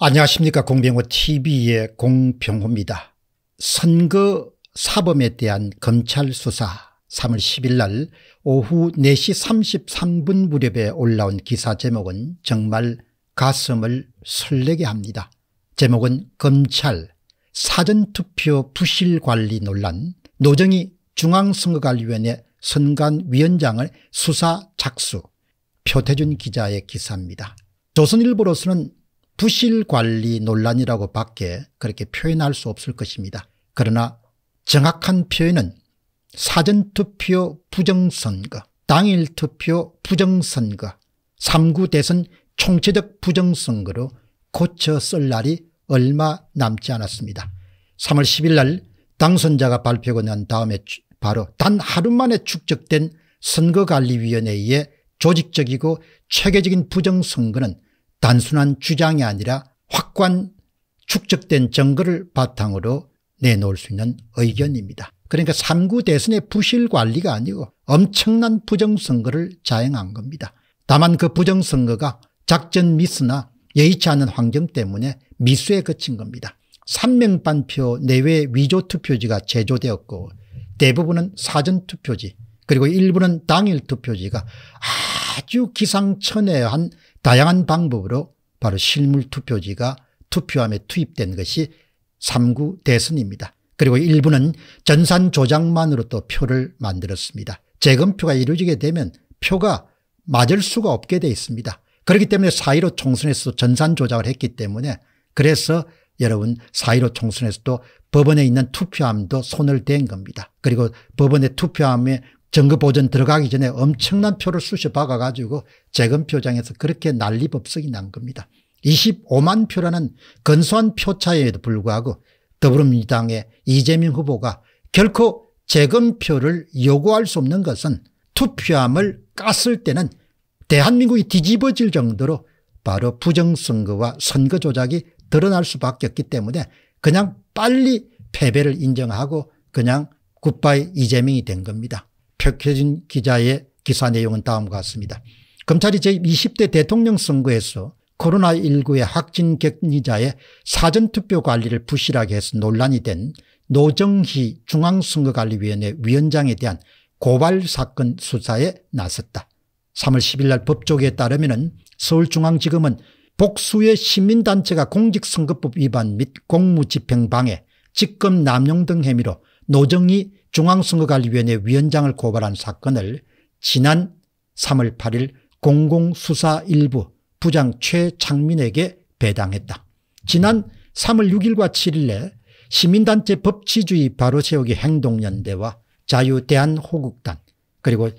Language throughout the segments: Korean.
안녕하십니까 공병호TV의 공병호입니다. 선거 사범에 대한 검찰 수사 3월 10일 날 오후 4시 33분 무렵에 올라온 기사 제목은 정말 가슴을 설레게 합니다. 제목은 검찰 사전투표 부실관리 논란 노정희 중앙선거관리위원회 선관위원장을 수사 착수 표태준 기자의 기사입니다. 조선일보로서는 부실관리 논란이라고 밖에 그렇게 표현할 수 없을 것입니다. 그러나 정확한 표현은 사전투표 부정선거, 당일투표 부정선거, 3구 대선 총체적 부정선거로 고쳐 쓸 날이 얼마 남지 않았습니다. 3월 10일 날 당선자가 발표가 난 다음에 바로 단 하루 만에 축적된 선거관리위원회의 조직적이고 체계적인 부정선거는 단순한 주장이 아니라 확관 축적된 증거를 바탕으로 내놓을 수 있는 의견입니다. 그러니까 3구 대선의 부실관리가 아니고 엄청난 부정선거를 자행한 겁니다. 다만 그 부정선거가 작전 미스나 예의치 않은 환경 때문에 미수에 그친 겁니다. 3명 반표 내외 위조 투표지가 제조되었고 대부분은 사전 투표지 그리고 일부는 당일 투표지가 아주 기상천외한 다양한 방법으로 바로 실물 투표지가 투표함에 투입된 것이 3구 대선입니다. 그리고 일부는 전산 조작만으로 도 표를 만들었습니다. 재검표가 이루어지게 되면 표가 맞을 수가 없게 돼 있습니다. 그렇기 때문에 4.15 총선에서도 전산 조작을 했기 때문에 그래서 여러분 4.15 총선에서도 법원에 있는 투표함도 손을 댄 겁니다. 그리고 법원의 투표함에 정거보전 들어가기 전에 엄청난 표를 쑤셔 박아가지고 재검표장에서 그렇게 난리법석이 난 겁니다. 25만 표라는 건수한 표차에도 불구하고 더불어민주당의 이재명 후보가 결코 재검표를 요구할 수 없는 것은 투표함을 깠을 때는 대한민국이 뒤집어질 정도로 바로 부정선거와 선거 조작이 드러날 수밖에 없기 때문에 그냥 빨리 패배를 인정하고 그냥 굿바이 이재명이 된 겁니다. 최혜진 기자의 기사 내용은 다음과 같습니다. 검찰이 제20대 대통령 선거에서 코로나19의 확진 격리자의 사전투표 관리를 부실하게 해서 논란이 된 노정희 중앙선거관리위원회 위원장에 대한 고발 사건 수사에 나섰다. 3월 10일 날 법조계에 따르면 서울중앙지검은 복수의 시민단체가 공직선거법 위반 및 공무집행방해, 직권 남용 등 혐의로 노정희 중앙선거관리위원회 위원장을 고발한 사건을 지난 3월 8일 공공수사 일부 부장 최창민에게 배당했다. 지난 3월 6일과 7일에 시민단체 법치주의 바로세우기 행동연대와 자유대한호국단 그리고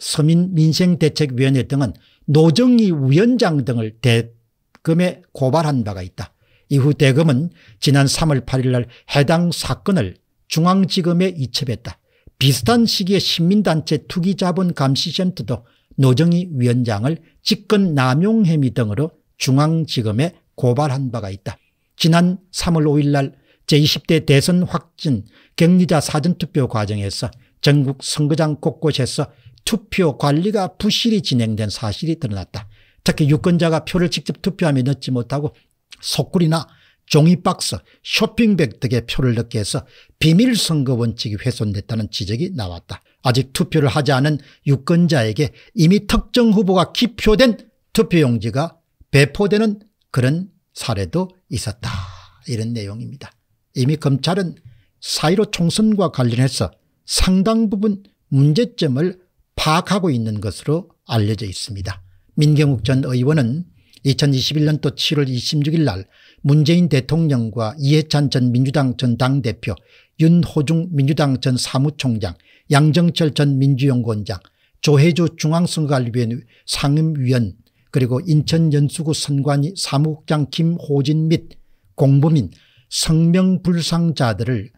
서민민생대책위원회 등은 노정희 위원장 등을 대금에 고발한 바가 있다. 이후 대금은 지난 3월 8일 날 해당 사건을 중앙지검에 이첩했다. 비슷한 시기에 시민단체 투기자본 감시센터도 노정희 위원장을 직권 남용 혐의 등으로 중앙지검에 고발한 바가 있다. 지난 3월 5일 날 제20대 대선 확진 격리자 사전투표 과정에서 전국 선거장 곳곳에서 투표 관리가 부실히 진행된 사실이 드러났다. 특히 유권자가 표를 직접 투표함에 넣지 못하고 속굴이나 종이박스, 쇼핑백 등의 표를 넣게 해서 비밀 선거 원칙이 훼손됐다는 지적이 나왔다. 아직 투표를 하지 않은 유권자에게 이미 특정 후보가 기표된 투표용지가 배포되는 그런 사례도 있었다. 이런 내용입니다. 이미 검찰은 사1로 총선과 관련해서 상당 부분 문제점을 파악하고 있는 것으로 알려져 있습니다. 민경욱 전 의원은 2021년 도 7월 26일 날 문재인 대통령과 이해찬 전 민주당 전 당대표, 윤호중 민주당 전 사무총장, 양정철 전 민주연구원장, 조혜주 중앙선거관리위원 상임위원 그리고 인천연수구 선관위 사무국장 김호진 및 공범인 성명불상자들을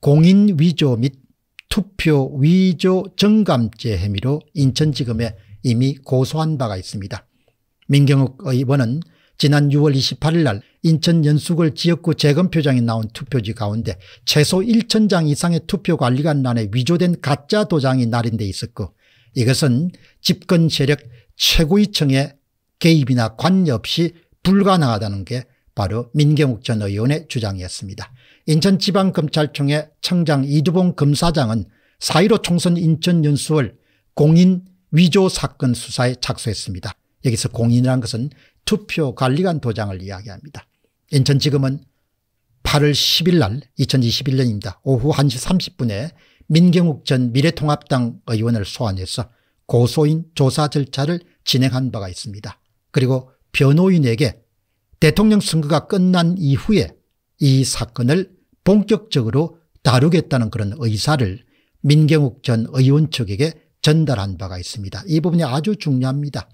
공인 위조 및 투표 위조 정감죄 혐의로 인천지검에 이미 고소한 바가 있습니다. 민경욱 의원은 지난 6월 28일 날 인천 연수구 지역구 재검표장에 나온 투표지 가운데 최소 1천 장 이상의 투표관리관란에 위조된 가짜 도장이 날인돼 있었고 이것은 집권 세력 최고위층의 개입이나 관여 없이 불가능하다는 게 바로 민경욱 전 의원의 주장이었습니다. 인천지방검찰청의 청장 이두봉 검사장은 4.15 총선 인천 연수월 공인 위조 사건 수사에 착수했습니다. 여기서 공인이란 것은 투표 관리관 도장을 이야기합니다. 인천지금은 8월 10일 날 2021년입니다. 오후 1시 30분에 민경욱 전 미래통합당 의원을 소환해서 고소인 조사 절차를 진행한 바가 있습니다. 그리고 변호인에게 대통령 선거가 끝난 이후에 이 사건을 본격적으로 다루겠다는 그런 의사를 민경욱 전 의원 측에게 전달한 바가 있습니다. 이 부분이 아주 중요합니다.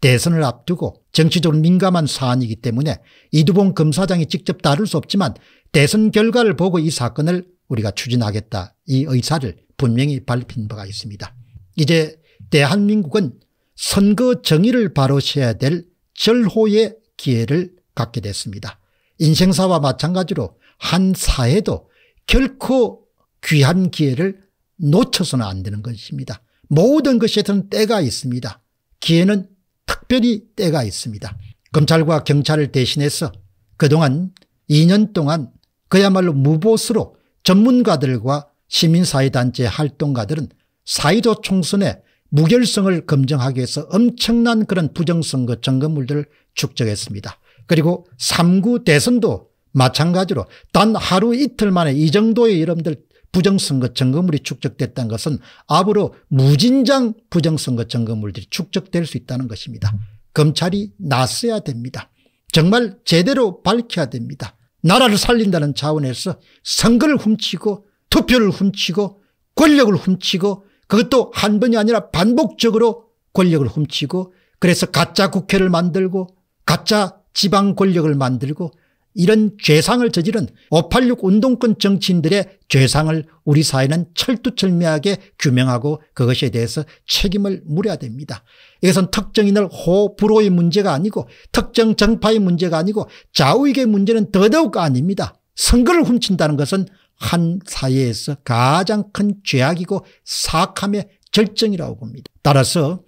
대선을 앞두고 정치적으로 민감한 사안이기 때문에 이두봉 검사장이 직접 다룰 수 없지만 대선 결과를 보고 이 사건을 우리가 추진하겠다 이 의사를 분명히 밝힌 바가 있습니다. 이제 대한민국은 선거 정의를 바로셔야 될 절호의 기회를 갖게 됐습니다. 인생사와 마찬가지로 한 사회도 결코 귀한 기회를 놓쳐서는 안 되는 것입니다. 모든 것에서는 때가 있습니다. 기회는 특별히 때가 있습니다. 검찰과 경찰을 대신해서 그동안 2년 동안 그야말로 무보수로 전문가들과 시민사회단체 활동가들은 사이도 총선의 무결성을 검증하기 위해서 엄청난 그런 부정선거 점검물들을 축적했습니다. 그리고 3구 대선도 마찬가지로 단 하루 이틀 만에 이 정도의 여러분들 부정선거 증거물이 축적됐다는 것은 앞으로 무진장 부정선거 증거물들이 축적될 수 있다는 것입니다. 검찰이 나서야 됩니다. 정말 제대로 밝혀야 됩니다. 나라를 살린다는 차원에서 선거를 훔치고 투표를 훔치고 권력을 훔치고 그것도 한 번이 아니라 반복적으로 권력을 훔치고 그래서 가짜 국회를 만들고 가짜 지방 권력을 만들고 이런 죄상을 저지른 586 운동권 정치인들의 죄상을 우리 사회는 철두철미하게 규명하고 그것에 대해서 책임을 물어야 됩니다. 이것은 특정인을 호불호의 문제가 아니고 특정 정파의 문제가 아니고 좌우익의 문제는 더더욱 아닙니다. 선거를 훔친다는 것은 한 사회에서 가장 큰 죄악이고 사악함의 절정이라고 봅니다. 따라서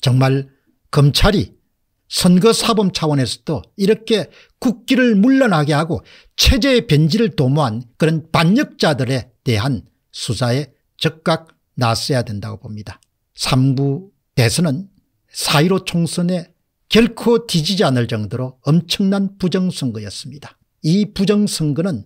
정말 검찰이 선거사범 차원에서도 이렇게 국기를 물러나게 하고 체제의 변질을 도모한 그런 반역자들에 대한 수사에 적각 나서야 된다고 봅니다. 3부 대선은 사1로 총선에 결코 뒤지지 않을 정도로 엄청난 부정선거였습니다. 이 부정선거는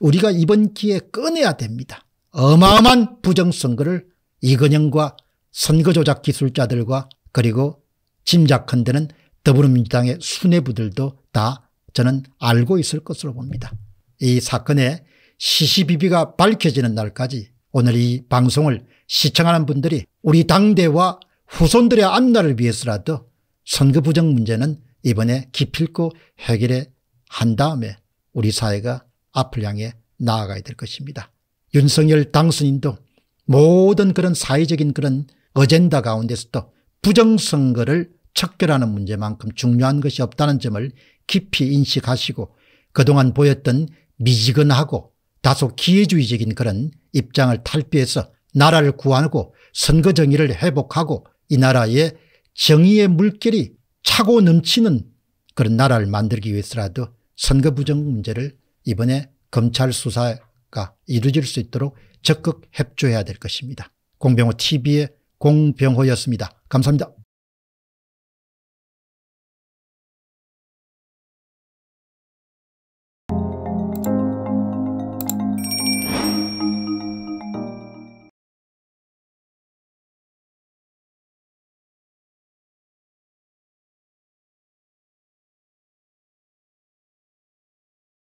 우리가 이번 기회에 꺼내야 됩니다. 어마어마한 부정선거를 이건영과 선거조작 기술자들과 그리고 짐작한대는 더불어민주당의 수뇌부들도 다 저는 알고 있을 것으로 봅니다. 이 사건의 시시비비가 밝혀지는 날까지 오늘 이 방송을 시청하는 분들이 우리 당대와 후손들의 안나를 위해서라도 선거 부정 문제는 이번에 기필코 해결해 한 다음에 우리 사회가 앞을 향해 나아가야 될 것입니다. 윤석열 당선인도 모든 그런 사회적인 그런 어젠다 가운데서도 부정선거를 척결하는 문제만큼 중요한 것이 없다는 점을 깊이 인식하시고 그동안 보였던 미지근하고 다소 기회주의적인 그런 입장을 탈피해서 나라를 구하고 선거 정의를 회복하고 이나라의 정의의 물결이 차고 넘치는 그런 나라를 만들기 위해서라도 선거 부정 문제를 이번에 검찰 수사가 이루어질 수 있도록 적극 협조해야 될 것입니다. 공병호 TV의 공병호였습니다. 감사합니다.